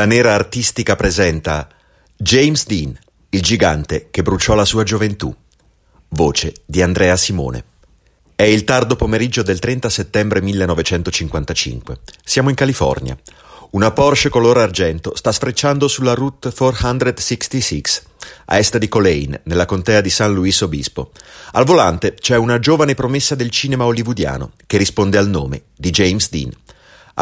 La Nera Artistica presenta James Dean, il gigante che bruciò la sua gioventù. Voce di Andrea Simone. È il tardo pomeriggio del 30 settembre 1955. Siamo in California. Una Porsche color argento sta sfrecciando sulla Route 466, a est di Colleen, nella contea di San Luis Obispo. Al volante c'è una giovane promessa del cinema hollywoodiano che risponde al nome di James Dean.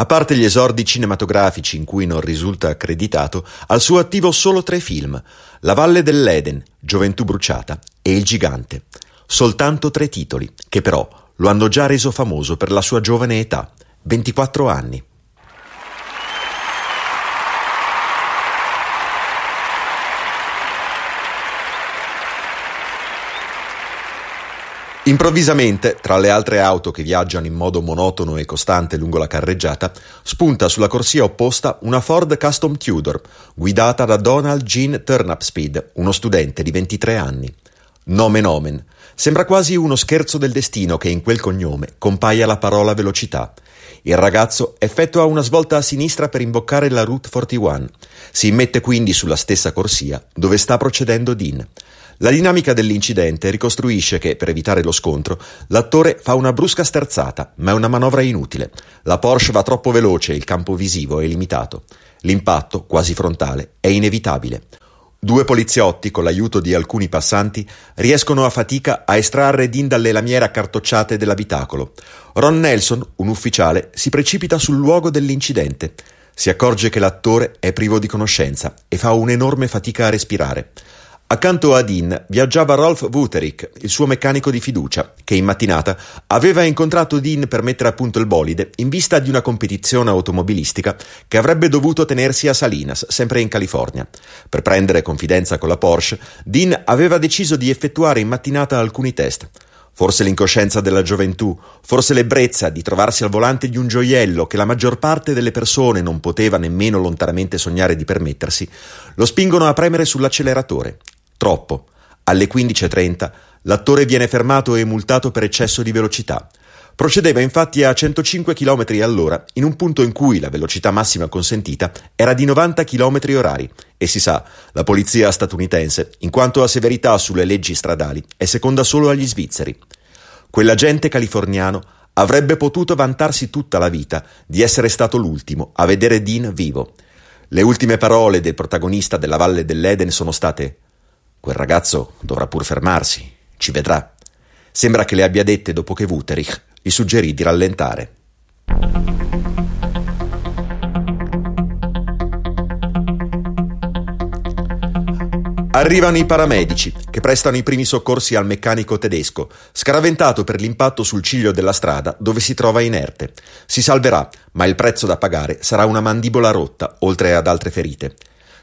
A parte gli esordi cinematografici in cui non risulta accreditato, al suo attivo solo tre film: La valle dell'Eden, Gioventù bruciata e Il gigante. Soltanto tre titoli, che però lo hanno già reso famoso per la sua giovane età, 24 anni. Improvvisamente, tra le altre auto che viaggiano in modo monotono e costante lungo la carreggiata, spunta sulla corsia opposta una Ford Custom Tudor, guidata da Donald Gene Turnapspeed, uno studente di 23 anni. Nomen omen. Sembra quasi uno scherzo del destino che in quel cognome compaia la parola velocità. Il ragazzo effettua una svolta a sinistra per imboccare la Route 41. Si mette quindi sulla stessa corsia dove sta procedendo Dean. La dinamica dell'incidente ricostruisce che, per evitare lo scontro, l'attore fa una brusca sterzata, ma è una manovra inutile. La Porsche va troppo veloce, il campo visivo è limitato. L'impatto, quasi frontale, è inevitabile. Due poliziotti, con l'aiuto di alcuni passanti, riescono a fatica a estrarre Dean dalle lamiere accartocciate dell'abitacolo. Ron Nelson, un ufficiale, si precipita sul luogo dell'incidente. Si accorge che l'attore è privo di conoscenza e fa un'enorme fatica a respirare. Accanto a Dean viaggiava Rolf Wuterich, il suo meccanico di fiducia, che in mattinata aveva incontrato Dean per mettere a punto il bolide in vista di una competizione automobilistica che avrebbe dovuto tenersi a Salinas, sempre in California. Per prendere confidenza con la Porsche, Dean aveva deciso di effettuare in mattinata alcuni test. Forse l'incoscienza della gioventù, forse l'ebbrezza di trovarsi al volante di un gioiello che la maggior parte delle persone non poteva nemmeno lontanamente sognare di permettersi, lo spingono a premere sull'acceleratore Troppo. Alle 15.30 l'attore viene fermato e multato per eccesso di velocità. Procedeva infatti a 105 km all'ora in un punto in cui la velocità massima consentita era di 90 km orari e si sa, la polizia statunitense, in quanto a severità sulle leggi stradali, è seconda solo agli svizzeri. Quell'agente californiano avrebbe potuto vantarsi tutta la vita di essere stato l'ultimo a vedere Dean vivo. Le ultime parole del protagonista della Valle dell'Eden sono state Quel ragazzo dovrà pur fermarsi, ci vedrà. Sembra che le abbia dette dopo che Wuterich gli suggerì di rallentare. Arrivano i paramedici, che prestano i primi soccorsi al meccanico tedesco, scaraventato per l'impatto sul ciglio della strada dove si trova inerte. Si salverà, ma il prezzo da pagare sarà una mandibola rotta, oltre ad altre ferite.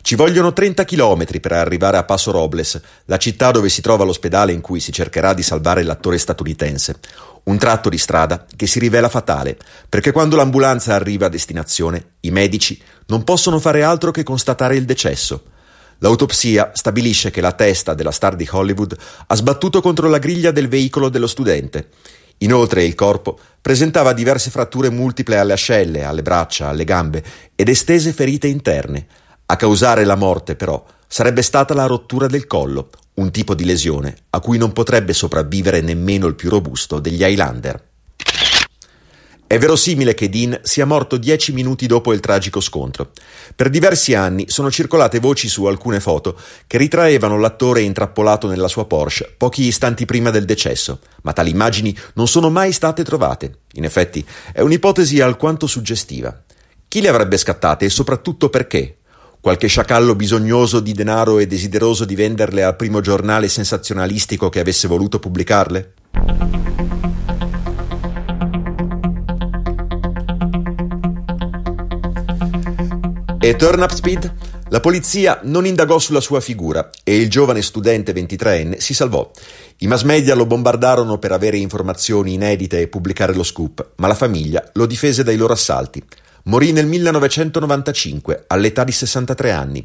Ci vogliono 30 km per arrivare a Paso Robles, la città dove si trova l'ospedale in cui si cercherà di salvare l'attore statunitense. Un tratto di strada che si rivela fatale, perché quando l'ambulanza arriva a destinazione, i medici non possono fare altro che constatare il decesso. L'autopsia stabilisce che la testa della star di Hollywood ha sbattuto contro la griglia del veicolo dello studente. Inoltre il corpo presentava diverse fratture multiple alle ascelle, alle braccia, alle gambe ed estese ferite interne. A causare la morte, però, sarebbe stata la rottura del collo, un tipo di lesione a cui non potrebbe sopravvivere nemmeno il più robusto degli Highlander. È verosimile che Dean sia morto dieci minuti dopo il tragico scontro. Per diversi anni sono circolate voci su alcune foto che ritraevano l'attore intrappolato nella sua Porsche pochi istanti prima del decesso, ma tali immagini non sono mai state trovate. In effetti, è un'ipotesi alquanto suggestiva. Chi le avrebbe scattate e soprattutto perché? qualche sciacallo bisognoso di denaro e desideroso di venderle al primo giornale sensazionalistico che avesse voluto pubblicarle? E Turn Up Speed? La polizia non indagò sulla sua figura e il giovane studente 23enne si salvò. I mass media lo bombardarono per avere informazioni inedite e pubblicare lo scoop, ma la famiglia lo difese dai loro assalti. Morì nel 1995, all'età di 63 anni.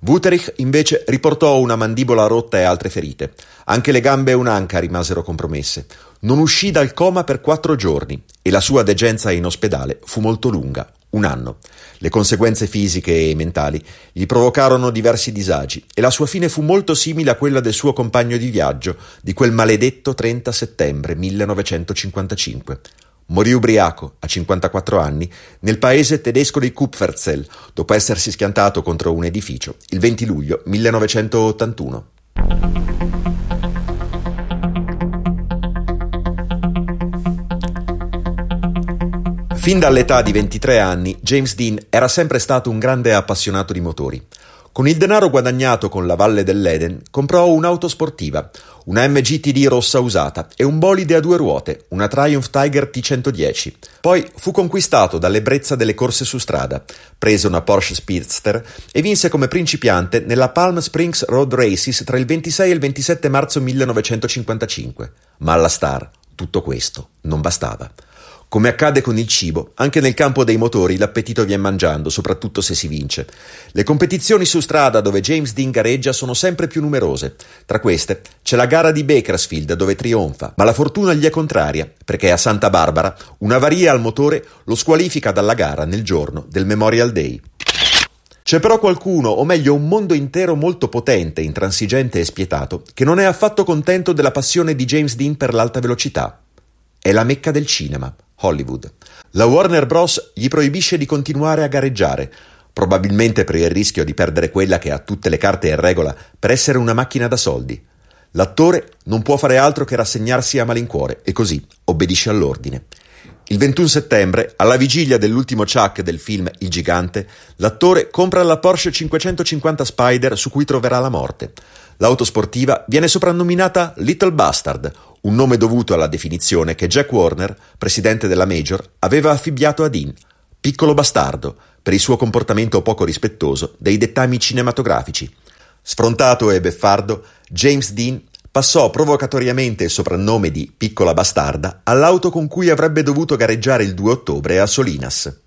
Wutterich invece riportò una mandibola rotta e altre ferite. Anche le gambe e un'anca rimasero compromesse. Non uscì dal coma per quattro giorni e la sua degenza in ospedale fu molto lunga, un anno. Le conseguenze fisiche e mentali gli provocarono diversi disagi e la sua fine fu molto simile a quella del suo compagno di viaggio di quel maledetto 30 settembre 1955. Morì ubriaco, a 54 anni, nel paese tedesco di Kupferzell, dopo essersi schiantato contro un edificio, il 20 luglio 1981. Fin dall'età di 23 anni, James Dean era sempre stato un grande appassionato di motori. Con il denaro guadagnato con la Valle dell'Eden comprò un'auto sportiva, una MGTD rossa usata e un bolide a due ruote, una Triumph Tiger T110. Poi fu conquistato dall'ebbrezza delle corse su strada, prese una Porsche Speedster e vinse come principiante nella Palm Springs Road Races tra il 26 e il 27 marzo 1955. Ma alla star tutto questo non bastava. Come accade con il cibo, anche nel campo dei motori l'appetito viene mangiando, soprattutto se si vince. Le competizioni su strada dove James Dean gareggia sono sempre più numerose. Tra queste c'è la gara di Bakersfield dove trionfa, ma la fortuna gli è contraria, perché a Santa Barbara un'avaria al motore lo squalifica dalla gara nel giorno del Memorial Day. C'è però qualcuno, o meglio un mondo intero molto potente, intransigente e spietato, che non è affatto contento della passione di James Dean per l'alta velocità. È la mecca del cinema, Hollywood. La Warner Bros. gli proibisce di continuare a gareggiare, probabilmente per il rischio di perdere quella che ha tutte le carte in regola per essere una macchina da soldi. L'attore non può fare altro che rassegnarsi a malincuore e così obbedisce all'ordine. Il 21 settembre, alla vigilia dell'ultimo chuck del film Il Gigante, l'attore compra la Porsche 550 Spider su cui troverà la morte. L'auto sportiva viene soprannominata Little Bastard, un nome dovuto alla definizione che Jack Warner, presidente della Major, aveva affibbiato a Dean, piccolo bastardo, per il suo comportamento poco rispettoso dei dettami cinematografici. Sfrontato e beffardo, James Dean passò provocatoriamente il soprannome di Piccola Bastarda all'auto con cui avrebbe dovuto gareggiare il 2 ottobre a Solinas.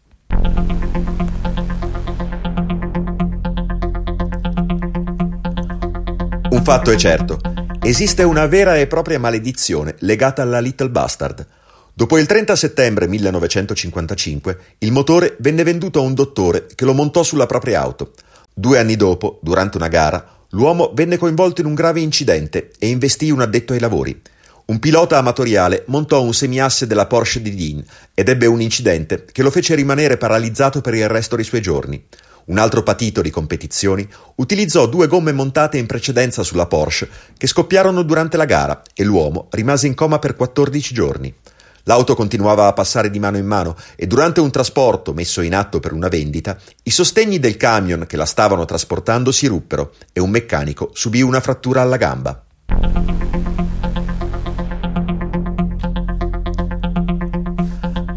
Un fatto è certo, esiste una vera e propria maledizione legata alla Little Bastard. Dopo il 30 settembre 1955, il motore venne venduto a un dottore che lo montò sulla propria auto, Due anni dopo, durante una gara, l'uomo venne coinvolto in un grave incidente e investì un addetto ai lavori. Un pilota amatoriale montò un semiasse della Porsche di Dean ed ebbe un incidente che lo fece rimanere paralizzato per il resto dei suoi giorni. Un altro patito di competizioni utilizzò due gomme montate in precedenza sulla Porsche che scoppiarono durante la gara e l'uomo rimase in coma per 14 giorni. L'auto continuava a passare di mano in mano e durante un trasporto messo in atto per una vendita, i sostegni del camion che la stavano trasportando si ruppero e un meccanico subì una frattura alla gamba.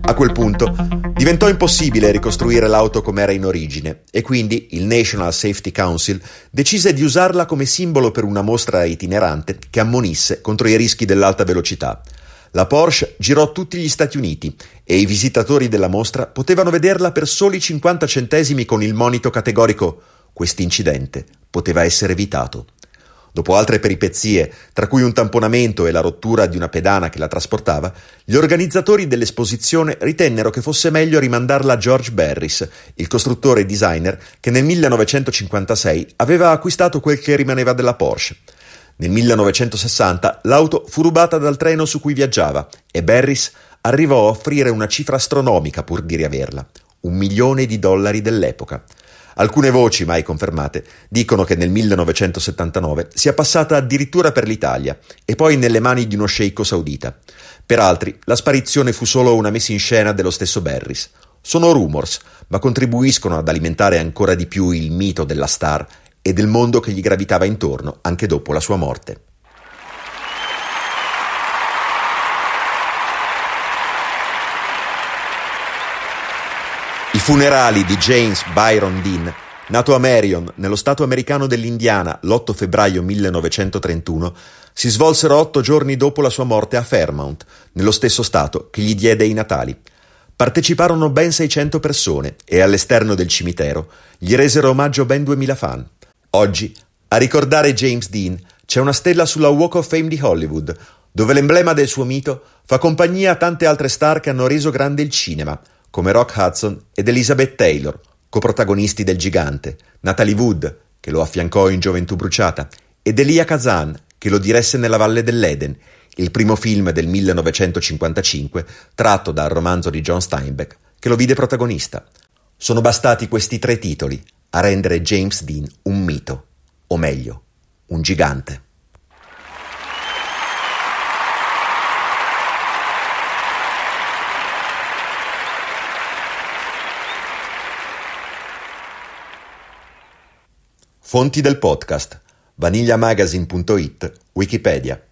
A quel punto diventò impossibile ricostruire l'auto come era in origine e quindi il National Safety Council decise di usarla come simbolo per una mostra itinerante che ammonisse contro i rischi dell'alta velocità. La Porsche girò tutti gli Stati Uniti e i visitatori della mostra potevano vederla per soli 50 centesimi con il monito categorico quest'incidente poteva essere evitato. Dopo altre peripezie, tra cui un tamponamento e la rottura di una pedana che la trasportava, gli organizzatori dell'esposizione ritennero che fosse meglio rimandarla a George Barris, il costruttore e designer che nel 1956 aveva acquistato quel che rimaneva della Porsche. Nel 1960 l'auto fu rubata dal treno su cui viaggiava e Barris arrivò a offrire una cifra astronomica pur di riaverla, un milione di dollari dell'epoca. Alcune voci, mai confermate, dicono che nel 1979 sia passata addirittura per l'Italia e poi nelle mani di uno sceicco saudita. Per altri, la sparizione fu solo una messa in scena dello stesso Barris. Sono rumors, ma contribuiscono ad alimentare ancora di più il mito della star e del mondo che gli gravitava intorno anche dopo la sua morte. I funerali di James Byron Dean, nato a Marion, nello stato americano dell'Indiana, l'8 febbraio 1931, si svolsero otto giorni dopo la sua morte a Fairmount, nello stesso stato che gli diede i Natali. Parteciparono ben 600 persone e all'esterno del cimitero gli resero omaggio ben 2000 fan. Oggi, a ricordare James Dean, c'è una stella sulla Walk of Fame di Hollywood, dove l'emblema del suo mito fa compagnia a tante altre star che hanno reso grande il cinema, come Rock Hudson ed Elizabeth Taylor, coprotagonisti del gigante, Natalie Wood, che lo affiancò in Gioventù Bruciata, ed Elia Kazan, che lo diresse nella Valle dell'Eden, il primo film del 1955 tratto dal romanzo di John Steinbeck, che lo vide protagonista. Sono bastati questi tre titoli a rendere James Dean un mito, o meglio, un gigante. Fonti del podcast vanigliamagazine.it Wikipedia